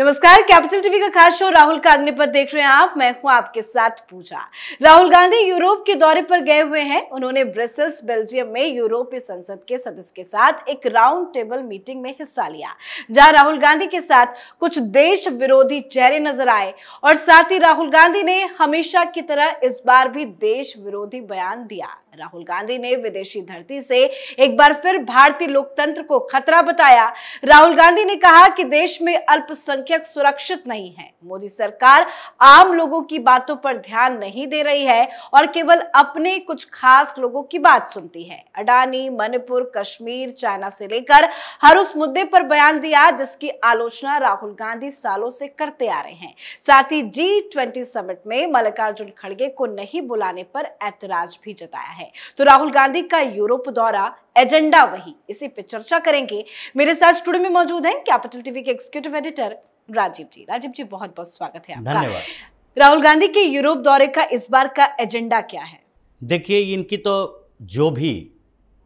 नमस्कार capital TV का खास शो राहुल का अग्निपथ देख रहे हैं आप मैं हूं आपके साथ पूजा राहुल गांधी यूरोप के दौरे पर गए हुए हैं उन्होंने ब्रसेल्स बेल्जियम में यूरोपीय संसद के सदस्य के साथ एक राउंड टेबल मीटिंग में हिस्सा लिया जहां राहुल गांधी के साथ कुछ देश विरोधी चेहरे नजर आए और साथ ही राहुल गांधी ने हमेशा की तरह इस बार भी देश विरोधी बयान दिया राहुल गांधी ने विदेशी धरती से एक बार फिर भारतीय लोकतंत्र को खतरा बताया राहुल गांधी ने कहा कि देश में अल्पसंख्यक अल्पसंख्यक सुरक्षित नहीं है मोदी सरकार आम लोगों की बातों पर ध्यान नहीं दे रही है और केवल अपने कुछ खास लोगों की बात सुनती है अडानी मणिपुर कश्मीर चाइना से लेकर हर उस मुद्दे पर बयान दिया जिसकी आलोचना राहुल गांधी सालों से करते आ रहे हैं साथ ही जी ट्वेंटी समिट में मल्लिकार्जुन खड़गे को नहीं बुलाने पर ऐतराज भी जताया है तो राहुल गांधी का यूरोप दौरा एजेंडा वही इसी पे चर्चा करेंगे मेरे साथ स्टूडियो में मौजूद हैं कैपिटल टीवी के एग्जीक्यूटिव एडिटर राजीव जी राजीव जी बहुत बहुत स्वागत है आपका धन्यवाद राहुल गांधी के यूरोप दौरे का इस बार का एजेंडा क्या है देखिए इनकी तो जो भी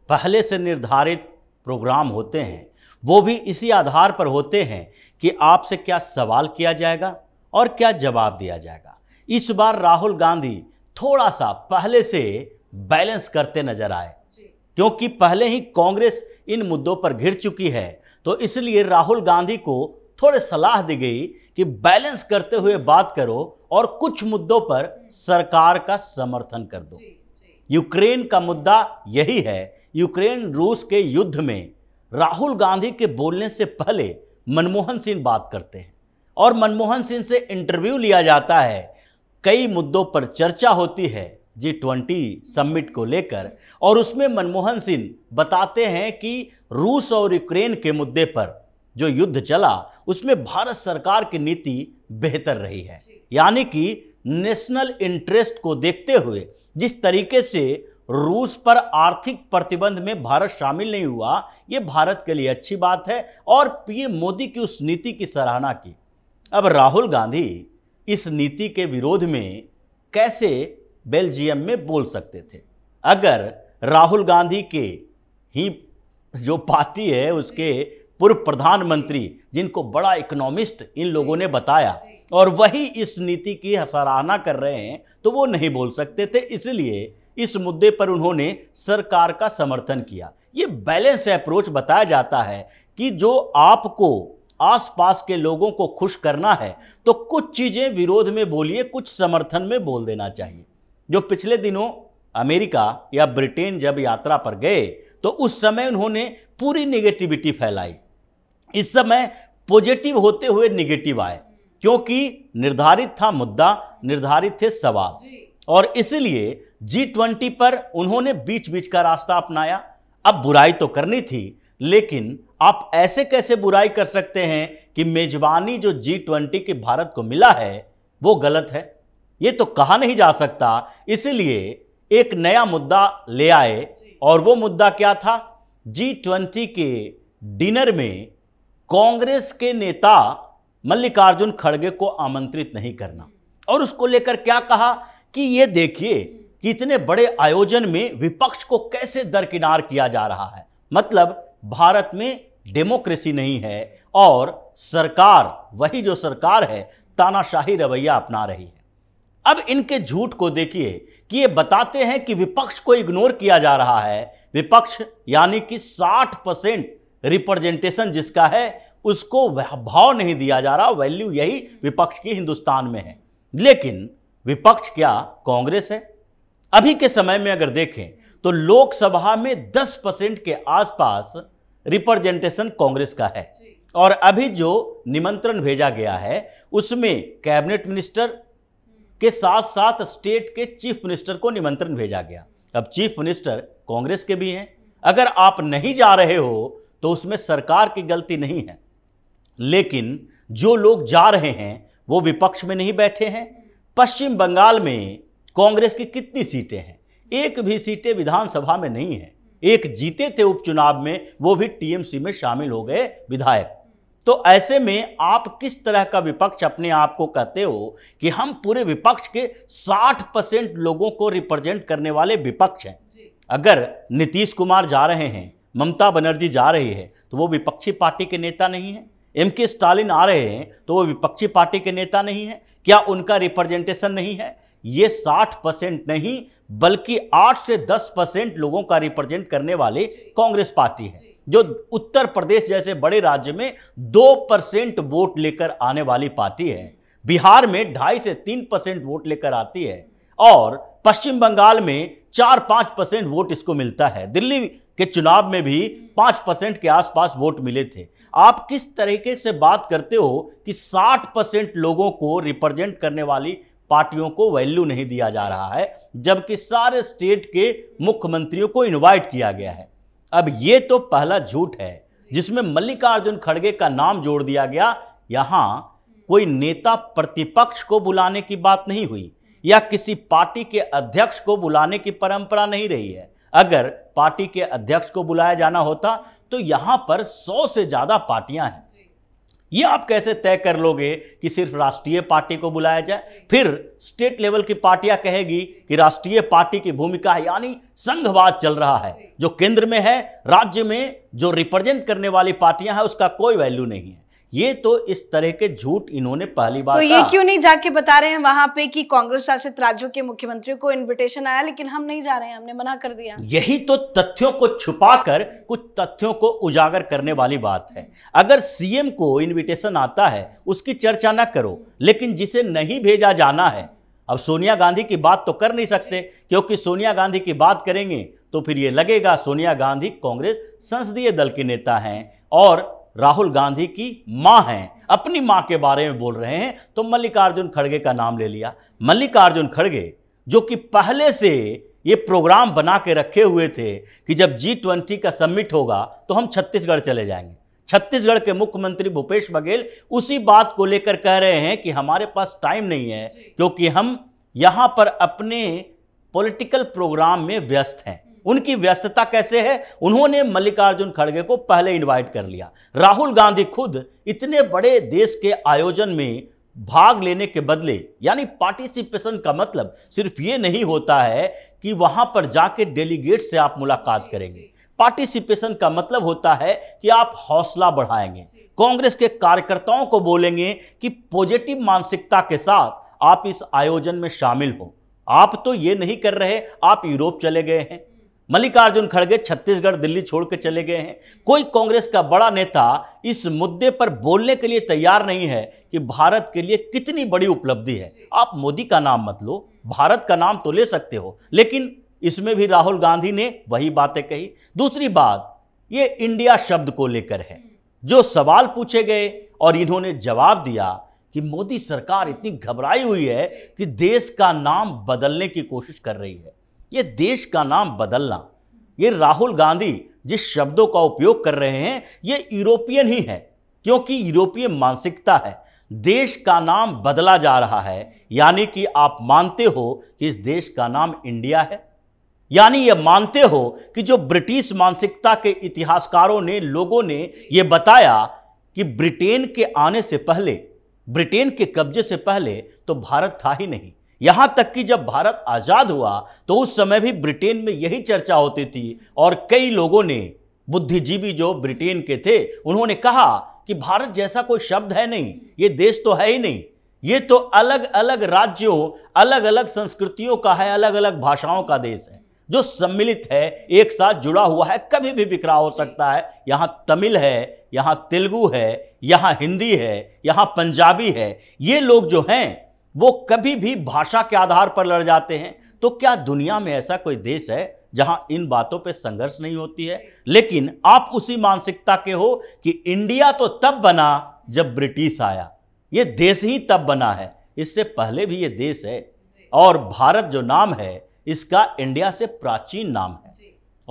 पहले से निर्धारित प्रोग्राम होते हैं वो भी इसी आधार पर होते हैं कि आपसे क्या सवाल किया जाएगा और क्या जवाब दिया जाएगा इस बार राहुल गांधी थोड़ा सा पहले से बैलेंस करते नजर आए क्योंकि पहले ही कांग्रेस इन मुद्दों पर घिर चुकी है तो इसलिए राहुल गांधी को थोड़े सलाह दी गई कि बैलेंस करते हुए बात करो और कुछ मुद्दों पर सरकार का समर्थन कर दो यूक्रेन का मुद्दा यही है यूक्रेन रूस के युद्ध में राहुल गांधी के बोलने से पहले मनमोहन सिंह बात करते हैं और मनमोहन सिंह से इंटरव्यू लिया जाता है कई मुद्दों पर चर्चा होती है जी ट्वेंटी समिट को लेकर और उसमें मनमोहन सिंह बताते हैं कि रूस और यूक्रेन के मुद्दे पर जो युद्ध चला उसमें भारत सरकार की नीति बेहतर रही है यानी कि नेशनल इंटरेस्ट को देखते हुए जिस तरीके से रूस पर आर्थिक प्रतिबंध में भारत शामिल नहीं हुआ ये भारत के लिए अच्छी बात है और पीएम मोदी की उस नीति की सराहना की अब राहुल गांधी इस नीति के विरोध में कैसे बेल्जियम में बोल सकते थे अगर राहुल गांधी के ही जो पार्टी है उसके पूर्व प्रधानमंत्री जिनको बड़ा इकोनॉमिस्ट इन लोगों ने बताया और वही इस नीति की सराहना कर रहे हैं तो वो नहीं बोल सकते थे इसलिए इस मुद्दे पर उन्होंने सरकार का समर्थन किया ये बैलेंस अप्रोच बताया जाता है कि जो आपको आसपास के लोगों को खुश करना है तो कुछ चीज़ें विरोध में बोलिए कुछ समर्थन में बोल देना चाहिए जो पिछले दिनों अमेरिका या ब्रिटेन जब यात्रा पर गए तो उस समय उन्होंने पूरी नेगेटिविटी फैलाई इस समय पॉजिटिव होते हुए निगेटिव आए क्योंकि निर्धारित था मुद्दा निर्धारित थे सवाल और इसलिए जी ट्वेंटी पर उन्होंने बीच बीच का रास्ता अपनाया अब बुराई तो करनी थी लेकिन आप ऐसे कैसे बुराई कर सकते हैं कि मेजबानी जो जी ट्वेंटी के भारत को मिला है वो गलत है ये तो कहा नहीं जा सकता इसलिए एक नया मुद्दा ले आए और वो मुद्दा क्या था जी ट्वेंटी के डिनर में कांग्रेस के नेता मल्लिकार्जुन खड़गे को आमंत्रित नहीं करना और उसको लेकर क्या कहा कि ये देखिए कि इतने बड़े आयोजन में विपक्ष को कैसे दरकिनार किया जा रहा है मतलब भारत में डेमोक्रेसी नहीं है और सरकार वही जो सरकार है तानाशाही रवैया अपना रही है अब इनके झूठ को देखिए कि ये बताते हैं कि विपक्ष को इग्नोर किया जा रहा है विपक्ष यानी कि 60 परसेंट रिप्रेजेंटेशन जिसका है उसको भाव नहीं दिया जा रहा वैल्यू यही विपक्ष की हिंदुस्तान में है लेकिन विपक्ष क्या कांग्रेस है अभी के समय में अगर देखें तो लोकसभा में 10 परसेंट के आसपास रिप्रेजेंटेशन कांग्रेस का है और अभी जो निमंत्रण भेजा गया है उसमें कैबिनेट मिनिस्टर के साथ साथ स्टेट के चीफ मिनिस्टर को निमंत्रण भेजा गया अब चीफ मिनिस्टर कांग्रेस के भी हैं अगर आप नहीं जा रहे हो तो उसमें सरकार की गलती नहीं है लेकिन जो लोग जा रहे हैं वो विपक्ष में नहीं बैठे हैं पश्चिम बंगाल में कांग्रेस की कितनी सीटें हैं एक भी सीटें विधानसभा में नहीं है एक जीते थे उपचुनाव में वो भी टीएमसी में शामिल हो गए विधायक तो ऐसे में आप किस तरह का विपक्ष अपने आप को कहते हो कि हम पूरे विपक्ष के 60 परसेंट लोगों को रिप्रेजेंट करने वाले विपक्ष हैं अगर नीतीश कुमार जा रहे हैं ममता बनर्जी जा रही है तो वो विपक्षी पार्टी के नेता नहीं है एम के स्टालिन आ रहे हैं तो वो विपक्षी पार्टी के नेता नहीं है क्या उनका रिप्रेजेंटेशन नहीं है ये 60 परसेंट नहीं बल्कि 8 से 10 परसेंट लोगों का रिप्रेजेंट करने वाले कांग्रेस पार्टी है जो उत्तर प्रदेश जैसे बड़े राज्य में दो परसेंट वोट लेकर आने वाली पार्टी है बिहार में ढाई से तीन परसेंट वोट लेकर आती है और पश्चिम बंगाल में चार पाँच परसेंट वोट इसको मिलता है दिल्ली के चुनाव में भी पाँच परसेंट के आसपास वोट मिले थे आप किस तरीके से बात करते हो कि साठ परसेंट लोगों को रिप्रेजेंट करने वाली पार्टियों को वैल्यू नहीं दिया जा रहा है जबकि सारे स्टेट के मुख्यमंत्रियों को इनवाइट किया गया है अब ये तो पहला झूठ है जिसमें मल्लिकार्जुन खड़गे का नाम जोड़ दिया गया यहाँ कोई नेता प्रतिपक्ष को बुलाने की बात नहीं हुई या किसी पार्टी के अध्यक्ष को बुलाने की परंपरा नहीं रही है अगर पार्टी के अध्यक्ष को बुलाया जाना होता तो यहां पर सौ से ज्यादा पार्टियां हैं ये आप कैसे तय कर लोगे कि सिर्फ राष्ट्रीय पार्टी को बुलाया जाए फिर स्टेट लेवल की पार्टियां कहेगी कि राष्ट्रीय पार्टी की भूमिका है यानी संघवाद चल रहा है जो केंद्र में है राज्य में जो रिप्रेजेंट करने वाली पार्टियां हैं उसका कोई वैल्यू नहीं है ये तो इस तरह के झूठ इन्होंने पहली बार तो ये क्यों नहीं जाके बता रहे हैं वहां पे कि कांग्रेस शासित राज्यों के मुख्यमंत्रियों को इनविटेशन आया लेकिन हम नहीं जा रहे हैं हमने मना कर दिया यही तो तथ्यों को छुपा कर कुछ तथ्यों को उजागर करने वाली बात है अगर सीएम को इन्विटेशन आता है उसकी चर्चा ना करो लेकिन जिसे नहीं भेजा जाना है अब सोनिया गांधी की बात तो कर नहीं सकते क्योंकि सोनिया गांधी की बात करेंगे तो फिर ये लगेगा सोनिया गांधी कांग्रेस संसदीय दल के नेता हैं और राहुल गांधी की माँ हैं अपनी माँ के बारे में बोल रहे हैं तो मल्लिकार्जुन खड़गे का नाम ले लिया मल्लिकार्जुन खड़गे जो कि पहले से ये प्रोग्राम बना के रखे हुए थे कि जब जी ट्वेंटी का समिट होगा तो हम छत्तीसगढ़ चले जाएंगे छत्तीसगढ़ के मुख्यमंत्री भूपेश बघेल उसी बात को लेकर कह रहे हैं कि हमारे पास टाइम नहीं है क्योंकि हम यहाँ पर अपने पॉलिटिकल प्रोग्राम में व्यस्त हैं उनकी व्यस्तता कैसे है उन्होंने मल्लिकार्जुन खड़गे को पहले इनवाइट कर लिया राहुल गांधी खुद इतने बड़े देश के आयोजन में भाग लेने के बदले यानी पार्टिसिपेशन का मतलब सिर्फ ये नहीं होता है कि वहाँ पर जाके डेलीगेट से आप मुलाकात करेंगे पार्टिसिपेशन का मतलब होता है कि आप हौसला बढ़ाएंगे कांग्रेस के कार्यकर्ताओं को बोलेंगे कि पॉजिटिव मानसिकता के साथ आप इस आयोजन में शामिल हो आप तो ये नहीं कर रहे आप यूरोप चले गए हैं मल्लिकार्जुन खड़गे छत्तीसगढ़ दिल्ली छोड़ के चले गए हैं कोई कांग्रेस का बड़ा नेता इस मुद्दे पर बोलने के लिए तैयार नहीं है कि भारत के लिए कितनी बड़ी उपलब्धि है आप मोदी का नाम मत लो भारत का नाम तो ले सकते हो लेकिन इसमें भी राहुल गांधी ने वही बातें कही दूसरी बात ये इंडिया शब्द को लेकर है जो सवाल पूछे गए और इन्होंने जवाब दिया कि मोदी सरकार इतनी घबराई हुई है कि देश का नाम बदलने की कोशिश कर रही है ये देश का नाम बदलना ये राहुल गांधी जिस शब्दों का उपयोग कर रहे हैं ये यूरोपियन ही है क्योंकि यूरोपीय मानसिकता है देश का नाम बदला जा रहा है यानी कि आप मानते हो कि इस देश का नाम इंडिया है यानी ये मानते हो कि जो ब्रिटिश मानसिकता के इतिहासकारों ने लोगों ने ये बताया कि ब्रिटेन के आने से पहले ब्रिटेन के कब्जे से पहले तो भारत था ही नहीं यहां तक कि जब भारत आज़ाद हुआ तो उस समय भी ब्रिटेन में यही चर्चा होती थी और कई लोगों ने बुद्धिजीवी जो ब्रिटेन के थे उन्होंने कहा कि भारत जैसा कोई शब्द है नहीं ये देश तो है ही नहीं ये तो अलग अलग राज्यों अलग अलग संस्कृतियों का है अलग अलग भाषाओं का देश है जो सम्मिलित है एक साथ जुड़ा हुआ है कभी भी बिखरा हो सकता है यहाँ तमिल है यहाँ तेलुगु है यहाँ हिंदी है यहाँ पंजाबी है ये लोग जो हैं वो कभी भी भाषा के आधार पर लड़ जाते हैं तो क्या दुनिया में ऐसा कोई देश है जहां इन बातों पे संघर्ष नहीं होती है लेकिन आप उसी मानसिकता के हो कि इंडिया तो तब बना जब ब्रिटिश आया ये देश ही तब बना है इससे पहले भी ये देश है और भारत जो नाम है इसका इंडिया से प्राचीन नाम है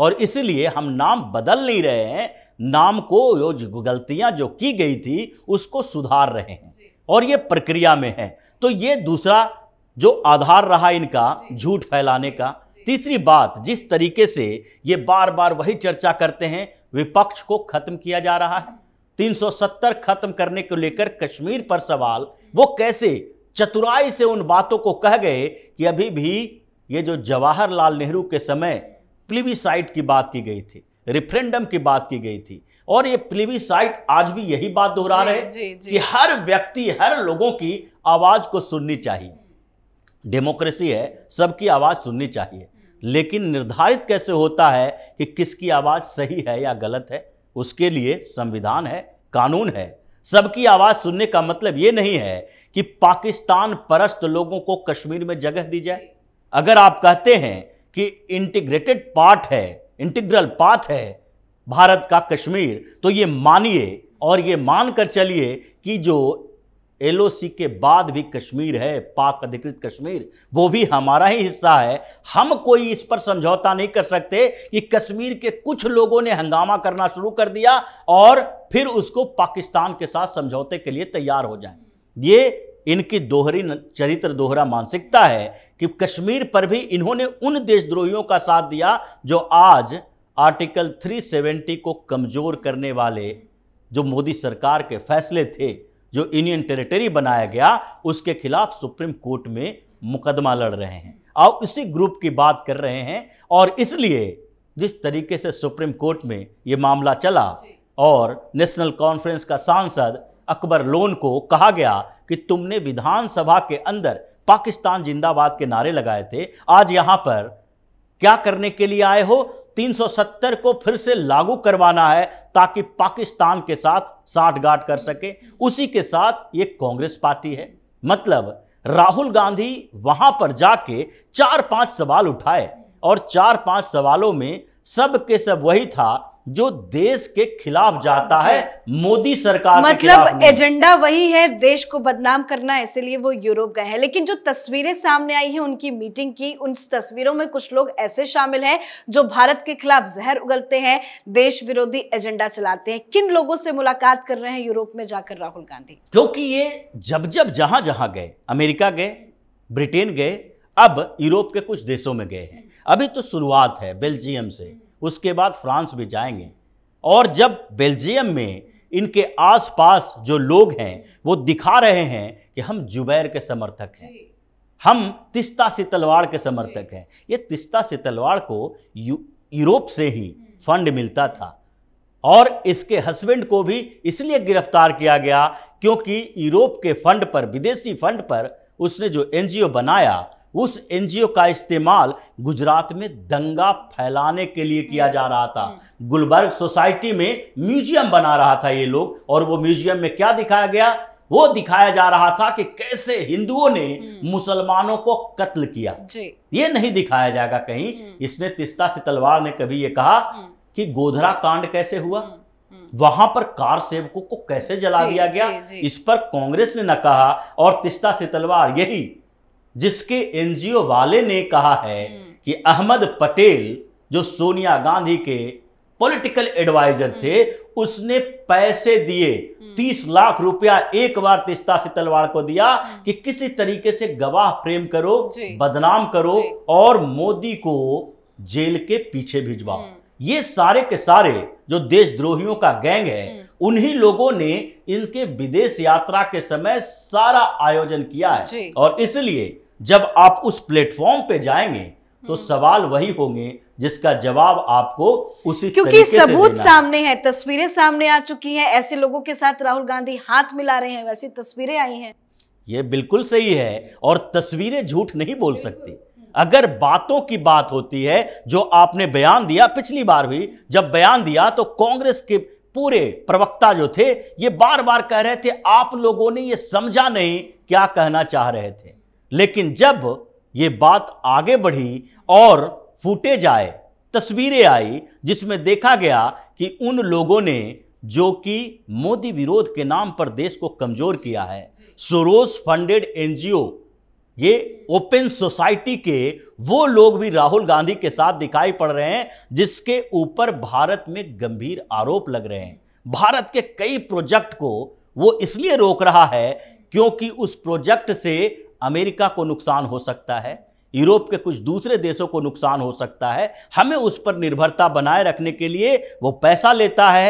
और इसलिए हम नाम बदल नहीं रहे हैं नाम को जो गलतियां जो की गई थी उसको सुधार रहे हैं और ये प्रक्रिया में है तो ये दूसरा जो आधार रहा इनका झूठ फैलाने का तीसरी बात जिस तरीके से ये बार बार वही चर्चा करते हैं विपक्ष को खत्म किया जा रहा है 370 खत्म करने को लेकर कश्मीर पर सवाल वो कैसे चतुराई से उन बातों को कह गए कि अभी भी ये जो जवाहरलाल नेहरू के समय प्लीविसाइड की बात की गई थी रिफ्रेंडम की बात की गई थी और ये प्लीवी साइट आज भी यही बात दोहरा रहे जी, जी. कि हर व्यक्ति हर लोगों की आवाज़ को सुननी चाहिए डेमोक्रेसी है सबकी आवाज़ सुननी चाहिए लेकिन निर्धारित कैसे होता है कि किसकी आवाज़ सही है या गलत है उसके लिए संविधान है कानून है सबकी आवाज़ सुनने का मतलब ये नहीं है कि पाकिस्तान परस्त लोगों को कश्मीर में जगह दी जाए अगर आप कहते हैं कि इंटीग्रेटेड पार्ट है इंटीग्रल पार्ट है भारत का कश्मीर तो ये मानिए और ये मान कर चलिए कि जो एलओसी के बाद भी कश्मीर है पाक अधिकृत कश्मीर वो भी हमारा ही हिस्सा है हम कोई इस पर समझौता नहीं कर सकते कि कश्मीर के कुछ लोगों ने हंगामा करना शुरू कर दिया और फिर उसको पाकिस्तान के साथ समझौते के लिए तैयार हो जाए ये इनकी दोहरी चरित्र दोहरा मानसिकता है कि कश्मीर पर भी इन्होंने उन देशद्रोहियों का साथ दिया जो आज आर्टिकल 370 को कमज़ोर करने वाले जो मोदी सरकार के फैसले थे जो यूनियन टेरिटरी बनाया गया उसके खिलाफ सुप्रीम कोर्ट में मुकदमा लड़ रहे हैं और इसी ग्रुप की बात कर रहे हैं और इसलिए जिस तरीके से सुप्रीम कोर्ट में ये मामला चला और नेशनल कॉन्फ्रेंस का सांसद अकबर लोन को कहा गया कि तुमने विधानसभा के अंदर पाकिस्तान जिंदाबाद के नारे लगाए थे आज यहां पर क्या करने के लिए आए हो 370 को फिर से लागू करवाना है ताकि पाकिस्तान के साथ साठगांठ कर सके उसी के साथ ये कांग्रेस पार्टी है मतलब राहुल गांधी वहां पर जाके चार पांच सवाल उठाए और चार पांच सवालों में सब के सब वही था जो देश के खिलाफ जाता है अच्छा। मोदी सरकार मतलब एजेंडा वही है देश को बदनाम करना इसीलिए वो यूरोप गए हैं लेकिन जो तस्वीरें सामने आई हैं उनकी मीटिंग की उन तस्वीरों में कुछ लोग ऐसे शामिल हैं जो भारत के खिलाफ जहर उगलते हैं देश विरोधी एजेंडा चलाते हैं किन लोगों से मुलाकात कर रहे हैं यूरोप में जाकर राहुल गांधी क्योंकि ये जब जब जहां जहां गए अमेरिका गए ब्रिटेन गए अब यूरोप के कुछ देशों में गए हैं अभी तो शुरुआत है बेल्जियम से उसके बाद फ्रांस भी जाएंगे और जब बेल्जियम में इनके आसपास जो लोग हैं वो दिखा रहे हैं कि हम जुबैर के समर्थक हैं हम तिस्ता से तलवार के समर्थक हैं ये तिस्ता से तलवार को यूरोप से ही हम्म। फंड मिलता था और इसके हस्बैंड को भी इसलिए गिरफ्तार किया गया क्योंकि यूरोप के फंड पर विदेशी फंड पर उसने जो एनजीओ बनाया उस एनजीओ का इस्तेमाल गुजरात में दंगा फैलाने के लिए किया जा रहा था हम्म। गुलबर्ग सोसाइटी में म्यूजियम बना रहा था ये लोग और वो म्यूजियम में क्या दिखाया गया वो दिखाया जा रहा था कि कैसे हिंदुओं ने हम्म। मुसलमानों को कत्ल किया ये नहीं दिखाया जाएगा कहीं हम्म। इसने तिस्ता से तलवार ने कभी ये कहा कि गोधरा कांड कैसे हुआ वहां पर कार सेवकों को कैसे जला दिया गया इस पर कांग्रेस ने न कहा और तिस्ता से तलवार यही जिसके एनजीओ वाले ने कहा है हम्म। कि अहमद पटेल जो सोनिया गांधी के पॉलिटिकल एडवाइजर हम्म। थे उसने पैसे दिए हम्म। तीस लाख रुपया एक बार तिस्ता से तलवार को दिया कि किसी तरीके से गवाह फ्रेम करो बदनाम करो और मोदी को जेल के पीछे भिजवाओ ये सारे के सारे जो देशद्रोहियों का गैंग है उन्हीं लोगों ने इनके विदेश यात्रा के समय सारा आयोजन किया है और इसलिए जब आप उस प्लेटफॉर्म पे जाएंगे तो हम्म। सवाल वही होंगे जिसका जवाब आपको उसी क्योंकि सबूत सामने है तस्वीरें सामने आ चुकी हैं ऐसे लोगों के साथ राहुल गांधी हाथ मिला रहे हैं वैसी तस्वीरें आई हैं ये बिल्कुल सही है और तस्वीरें झूठ नहीं बोल सकती अगर बातों की बात होती है जो आपने बयान दिया पिछली बार भी जब बयान दिया तो कांग्रेस के पूरे प्रवक्ता जो थे ये बार बार कह रहे थे आप लोगों ने ये समझा नहीं क्या कहना चाह रहे थे लेकिन जब ये बात आगे बढ़ी और फूटेज आए तस्वीरें आई जिसमें देखा गया कि उन लोगों ने जो कि मोदी विरोध के नाम पर देश को कमज़ोर किया है सोरोस फंडेड एनजीओ ये ओपन सोसाइटी के वो लोग भी राहुल गांधी के साथ दिखाई पड़ रहे हैं जिसके ऊपर भारत में गंभीर आरोप लग रहे हैं भारत के कई प्रोजेक्ट को वो इसलिए रोक रहा है क्योंकि उस प्रोजेक्ट से अमेरिका को नुकसान हो सकता है यूरोप के कुछ दूसरे देशों को नुकसान हो सकता है हमें उस पर निर्भरता बनाए रखने के लिए वो पैसा लेता है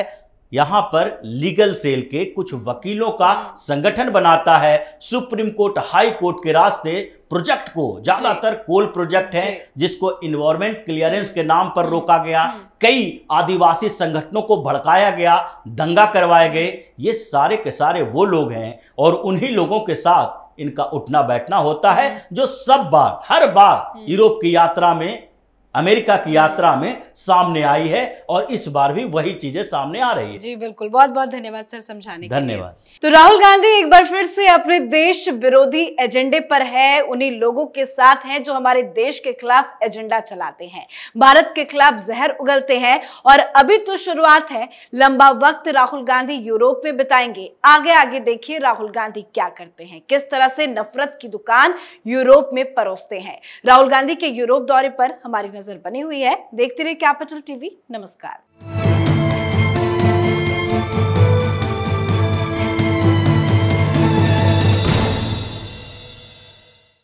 यहाँ पर लीगल सेल के कुछ वकीलों का संगठन बनाता है सुप्रीम कोर्ट हाई कोर्ट के रास्ते प्रोजेक्ट को ज्यादातर कोल प्रोजेक्ट है जिसको इन्वायरमेंट क्लियरेंस के नाम पर रोका गया हम्म। कई आदिवासी संगठनों को भड़काया गया दंगा करवाए गए ये सारे के सारे वो लोग हैं और उन्हीं लोगों के साथ इनका उठना बैठना होता है जो सब बार हर बार हम्म। यूरोप की यात्रा में अमेरिका की यात्रा में सामने आई है और इस बार भी वही चीजें सामने आ रही है जी बिल्कुल बहुत बहुत धन्यवाद सर समझाने धन्यवाद तो राहुल गांधी एक बार फिर से अपने देश विरोधी एजेंडे पर है उन्हीं लोगों के साथ हैं जो हमारे देश के खिलाफ एजेंडा चलाते हैं भारत के खिलाफ जहर उगलते हैं और अभी तो शुरुआत है लंबा वक्त राहुल गांधी यूरोप में बिताएंगे आगे आगे देखिए राहुल गांधी क्या करते हैं किस तरह से नफरत की दुकान यूरोप में परोसते हैं राहुल गांधी के यूरोप दौरे पर हमारी नजर बनी हुई है देखते रहिए कैपिटल टीवी नमस्कार